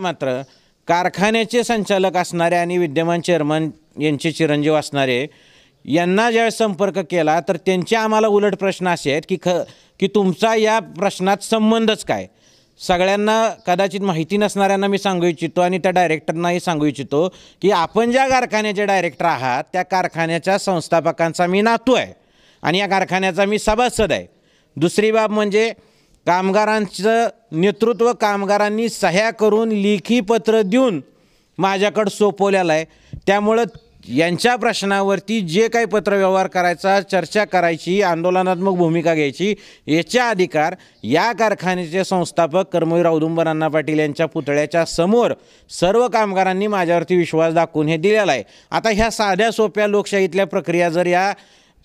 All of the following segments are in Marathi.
मात्र कारखान्याचे संचालक असणारे आणि विद्यमान चेअरमन यांचे चिरंजीव असणारे यांना ज्यावेळेस संपर्क केला तर त्यांचे आम्हाला उलट प्रश्न असे आहेत की ख की तुमचा या प्रश्नात संबंधच काय सगळ्यांना कदाचित माहिती नसणाऱ्यांना मी सांगू इच्छितो आणि त्या डायरेक्टरनाही सांगू इच्छितो की आपण ज्या कारखान्याचे डायरेक्टर आहात त्या कारखान्याच्या संस्थापकांचा मी नातू आहे आणि या कारखान्याचा मी सभासद आहे दुसरी बाब म्हणजे कामगारांचं नेतृत्व कामगारांनी सह्या करून लेखी पत्र देऊन माझ्याकडं सोपवलेलं आहे त्यामुळं यांच्या प्रश्नावरती जे काही पत्रव्यवहार करायचा चर्चा करायची आंदोलनात्मक भूमिका घ्यायची याचा अधिकार या कारखान्याचे संस्थापक कर्मवीर औदुंबर पाटील यांच्या पुतळ्याच्या समोर सर्व कामगारांनी माझ्यावरती विश्वास दाखवून हे दिलेला आहे आता ह्या साध्या सोप्या लोकशाहीतल्या प्रक्रिया जर या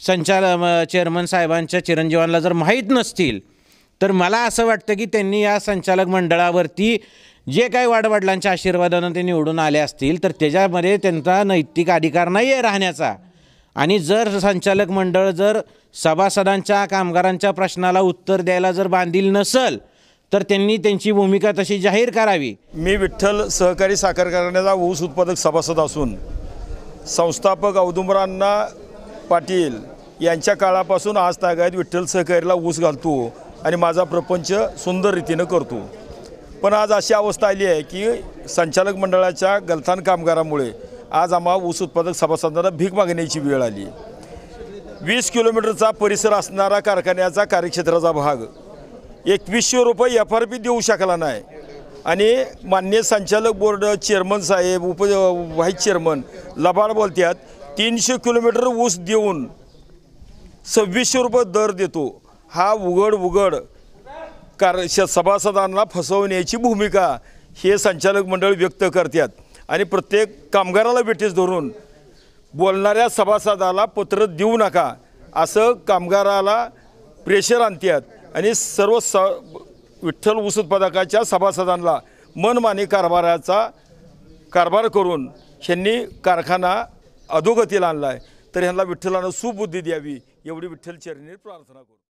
संचालक चेअरमन साहेबांच्या चिरंजीवांना जर माहीत नसतील तर मला असं वाटतं की त्यांनी या संचालक मंडळावरती जे काही वाडवडिलांच्या आशीर्वादानं ते निवडून आले असतील तर त्याच्यामध्ये त्यांचा नैतिक अधिकार नाही आहे राहण्याचा आणि जर संचालक मंडळ जर सभासदांच्या कामगारांच्या प्रश्नाला उत्तर द्यायला जर बांधील नसेल तर त्यांनी त्यांची भूमिका तशी जाहीर करावी मी विठ्ठल सहकारी साखर कारखान्याचा ऊस उत्पादक सभासद असून संस्थापक औदुंबरांना पाटील यांच्या काळापासून आज तागायत विठ्ठल सहकारीला ऊस घालतो आणि माझा प्रपंच सुंदर रीतीनं करतो पण आज अशी अवस्था आली आहे की संचालक मंडळाच्या गलथान कामगारामुळे आज आम्हाला ऊस उत्पादक सभासदांना भीक मागण्याची वेळ आली वीस किलोमीटरचा परिसर असणारा कारखान्याचा कार्यक्षेत्राचा भाग एकवीसशे रुपये एफ आर पी देऊ शकला नाही आणि मान्य संचालक बोर्ड चेअरमन साहेब उप व्हाईस चेअरमन लबाड बोलतात तीनशे किलोमीटर ऊस देऊन सव्वीसशे रुपये दर देतो हा उघड उघड कार सभासदांना फसवण्याची भूमिका हे संचालक मंडळ व्यक्त करतात आणि प्रत्येक कामगाराला भेटीस धरून बोलणाऱ्या सभासदाला पत्र देऊ नका असं कामगाराला प्रेशर आणतात आणि सर्व स विठ्ठल ऊस उत्पादकाच्या सभासदांना मनमानी कारभाराचा कारभार करून त्यांनी कारखाना अधोगतीला आणला आहे तर ह्यांना विठ्ठलानं सुबुद्धी द्यावी एवढी विठ्ठल चरणी प्रार्थना करू